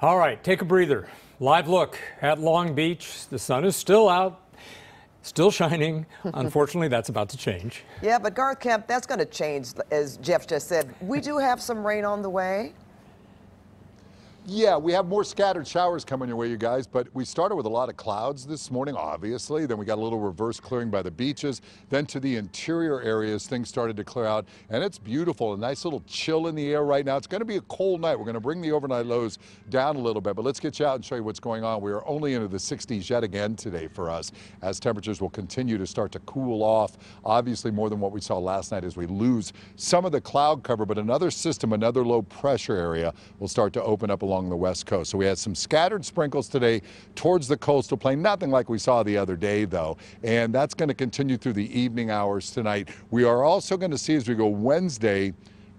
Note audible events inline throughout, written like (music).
All right, take a breather. Live look at Long Beach. The sun is still out, still shining. (laughs) Unfortunately, that's about to change. Yeah, but Garth Kemp, that's going to change, as Jeff just said. We do have some rain on the way. Yeah, we have more scattered showers coming your way, you guys, but we started with a lot of clouds this morning, obviously. Then we got a little reverse clearing by the beaches. Then to the interior areas, things started to clear out, and it's beautiful. A nice little chill in the air right now. It's going to be a cold night. We're going to bring the overnight lows down a little bit, but let's get you out and show you what's going on. We are only into the 60s yet again today for us as temperatures will continue to start to cool off, obviously more than what we saw last night as we lose some of the cloud cover, but another system, another low pressure area will start to open up along along the west coast. So we had some scattered sprinkles today towards the coastal plain, nothing like we saw the other day though. And that's going to continue through the evening hours tonight. We are also going to see as we go Wednesday,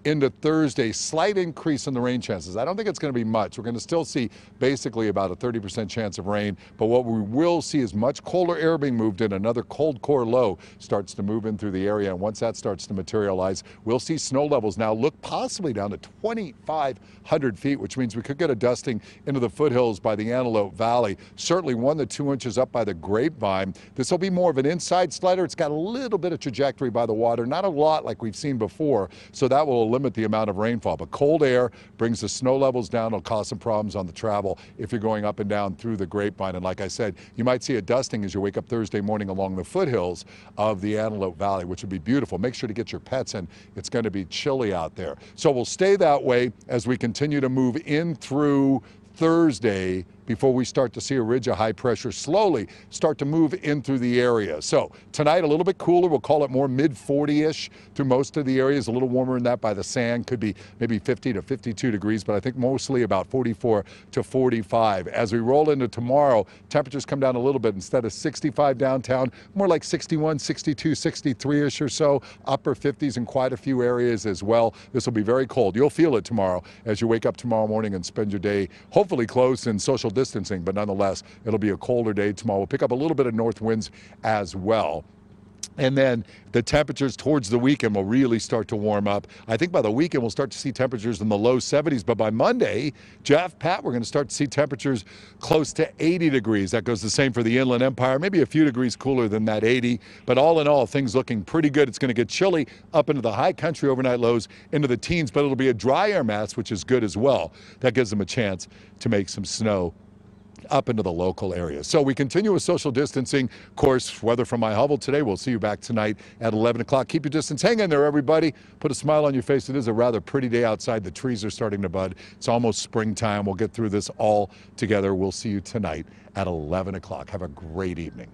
into Thursday, slight increase in the rain chances. I don't think it's going to be much. We're going to still see basically about a 30% chance of rain, but what we will see is much colder air being moved in. Another cold core low starts to move in through the area, and once that starts to materialize, we'll see snow levels now look possibly down to 2,500 feet, which means we could get a dusting into the foothills by the Antelope Valley. Certainly one to two inches up by the Grapevine. This will be more of an inside slider. It's got a little bit of trajectory by the water, not a lot like we've seen before, so that will limit the amount of rainfall. But cold air brings the snow levels down. It'll cause some problems on the travel if you're going up and down through the grapevine. And like I said, you might see a dusting as you wake up Thursday morning along the foothills of the Antelope Valley, which would be beautiful. Make sure to get your pets in. It's going to be chilly out there. So we'll stay that way as we continue to move in through Thursday before we start to see a ridge of high pressure slowly start to move in through the area. So tonight, a little bit cooler. We'll call it more mid 40 ish through most of the areas, a little warmer than that by the sand. Could be maybe 50 to 52 degrees, but I think mostly about 44 to 45. As we roll into tomorrow, temperatures come down a little bit. Instead of 65 downtown, more like 61, 62, 63 ish or so, upper 50s in quite a few areas as well. This will be very cold. You'll feel it tomorrow as you wake up tomorrow morning and spend your day hopefully close and social distancing, but nonetheless, it'll be a colder day tomorrow. We'll pick up a little bit of north winds as well. And then the temperatures towards the weekend will really start to warm up. I think by the weekend we'll start to see temperatures in the low 70s, but by Monday, Jeff, Pat, we're going to start to see temperatures close to 80 degrees. That goes the same for the Inland Empire, maybe a few degrees cooler than that 80, but all in all, things looking pretty good. It's going to get chilly up into the high country overnight lows into the teens, but it'll be a dry air mass, which is good as well. That gives them a chance to make some snow up into the local area. So we continue with social distancing. Of course, weather from my hovel today. We'll see you back tonight at 11 o'clock. Keep your distance. Hang in there, everybody. Put a smile on your face. It is a rather pretty day outside. The trees are starting to bud. It's almost springtime. We'll get through this all together. We'll see you tonight at 11 o'clock. Have a great evening.